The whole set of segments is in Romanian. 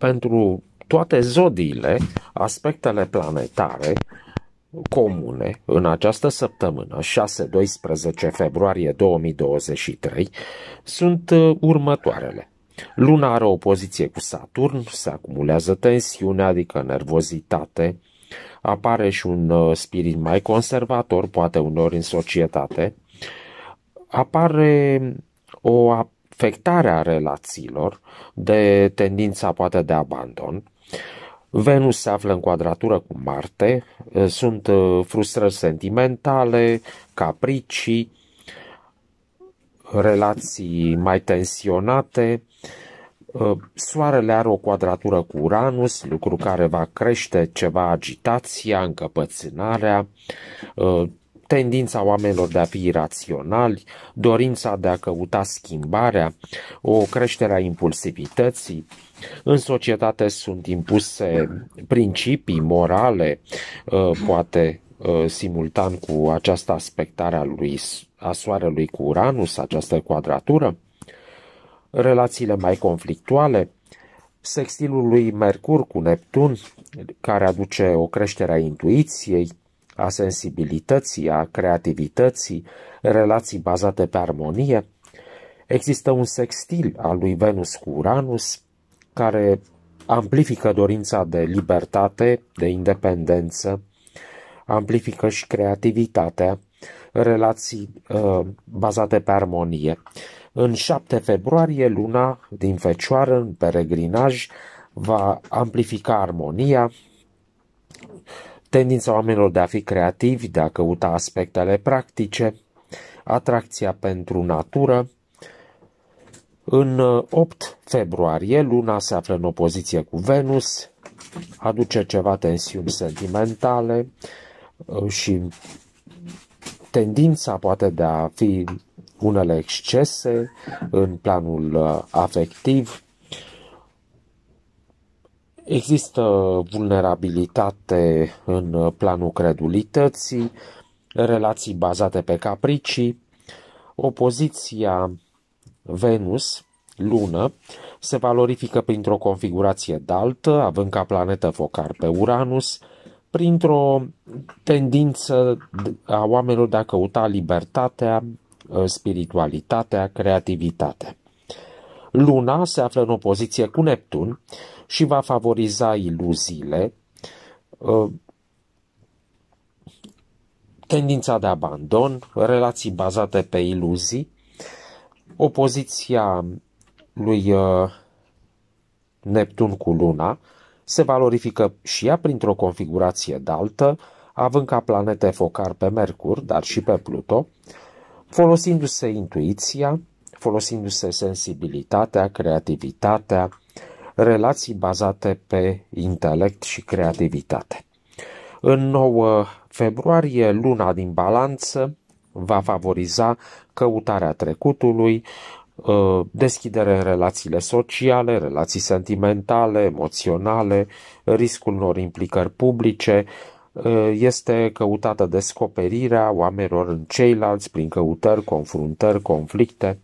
pentru toate zodiile, aspectele planetare comune în această săptămână, 6-12 februarie 2023, sunt uh, următoarele. Luna are o poziție cu Saturn, se acumulează tensiune, adică nervozitate, apare și un uh, spirit mai conservator, poate unor în societate, apare o afectarea relațiilor, de tendința poate de abandon. Venus se află în quadratură cu Marte, eh, sunt eh, frustrări sentimentale, capricii, relații mai tensionate. Eh, Soarele are o quadratură cu Uranus, lucru care va crește ceva agitația, încăpățânarea, tendința oamenilor de a fi raționali, dorința de a căuta schimbarea, o creștere a impulsivității. În societate sunt impuse principii morale, uh, poate uh, simultan cu această aspectare a, lui, a Soarelui cu Uranus, această quadratură, relațiile mai conflictuale, sextilul lui Mercur cu Neptun, care aduce o creștere a intuiției, a sensibilității, a creativității, relații bazate pe armonie, există un sextil al lui Venus cu Uranus care amplifică dorința de libertate, de independență, amplifică și creativitatea, relații uh, bazate pe armonie. În 7 februarie, luna din Fecioară, în peregrinaj, va amplifica armonia, tendința oamenilor de a fi creativi, de a căuta aspectele practice, atracția pentru natură. În 8 uh, februarie, luna se află în opoziție cu Venus, aduce ceva tensiuni sentimentale uh, și tendința poate de a fi unele excese în planul uh, afectiv, Există vulnerabilitate în planul credulității, relații bazate pe capricii, opoziția Venus, lună, se valorifică printr-o configurație daltă, având ca planetă focar pe Uranus, printr-o tendință a oamenilor de a căuta libertatea, spiritualitatea, creativitatea. Luna se află în opoziție cu Neptun, și va favoriza iluziile, uh, tendința de abandon, relații bazate pe iluzii, opoziția lui uh, Neptun cu Luna se valorifică și ea printr-o configurație daltă, având ca planete focar pe Mercur, dar și pe Pluto, folosindu-se intuiția, folosindu-se sensibilitatea, creativitatea, relații bazate pe intelect și creativitate. În 9 februarie, luna din balanță va favoriza căutarea trecutului, ă, deschidere în relațiile sociale, relații sentimentale, emoționale, riscul unor implicări publice, ă, este căutată descoperirea oamenilor în ceilalți prin căutări, confruntări, conflicte.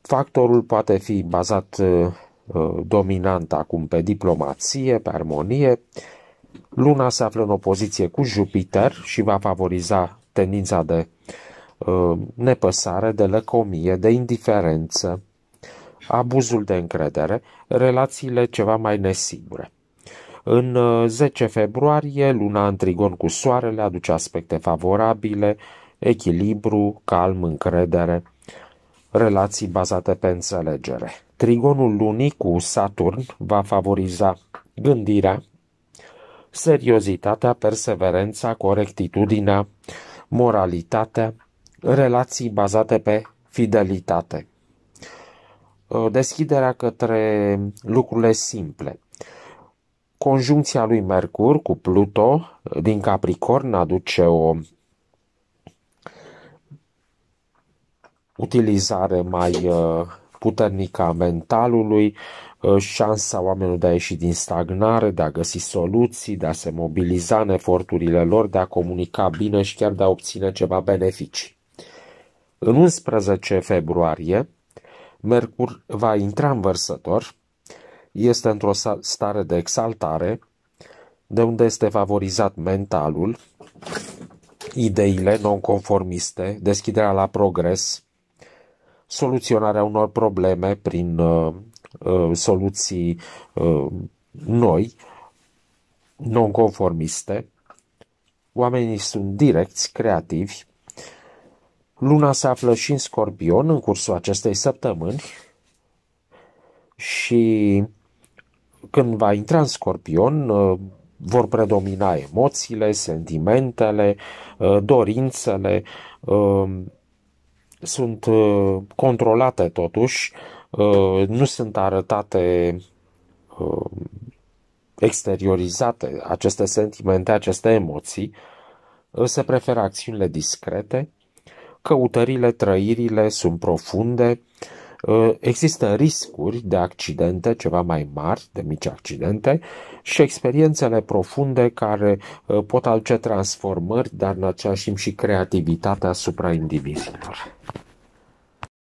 Factorul poate fi bazat ă, Uh, dominantă acum pe diplomație, pe armonie. Luna se află în opoziție cu Jupiter și va favoriza tendința de uh, nepăsare, de lăcomie, de indiferență, abuzul de încredere, relațiile ceva mai nesigure. În 10 uh, februarie, luna în trigon cu soarele aduce aspecte favorabile, echilibru, calm, încredere, relații bazate pe înțelegere. Trigonul lunii cu Saturn va favoriza gândirea, seriozitatea, perseverența, corectitudinea, moralitatea, relații bazate pe fidelitate. Uh, deschiderea către lucrurile simple. Conjuncția lui Mercur cu Pluto uh, din Capricorn aduce o utilizare mai uh, puternică a mentalului, uh, șansa oamenilor de a ieși din stagnare, de a găsi soluții, de a se mobiliza în eforturile lor, de a comunica bine și chiar de a obține ceva beneficii. În 11 februarie, Mercur va intra în vărsător, este într-o stare de exaltare, de unde este favorizat mentalul, ideile nonconformiste, deschiderea la progres, soluționarea unor probleme prin uh, uh, soluții uh, noi, nonconformiste. Oamenii sunt direcți, creativi. Luna se află și în Scorpion în cursul acestei săptămâni și când va intra în Scorpion, uh, vor predomina emoțiile, sentimentele, uh, dorințele, uh, sunt uh, controlate totuși, uh, nu sunt arătate uh, exteriorizate aceste sentimente, aceste emoții, se preferă acțiunile discrete, căutările, trăirile sunt profunde, Ă, există riscuri de accidente ceva mai mari, de mici accidente și experiențele profunde care ă, pot aduce transformări, dar în același timp și creativitatea asupra indivizilor.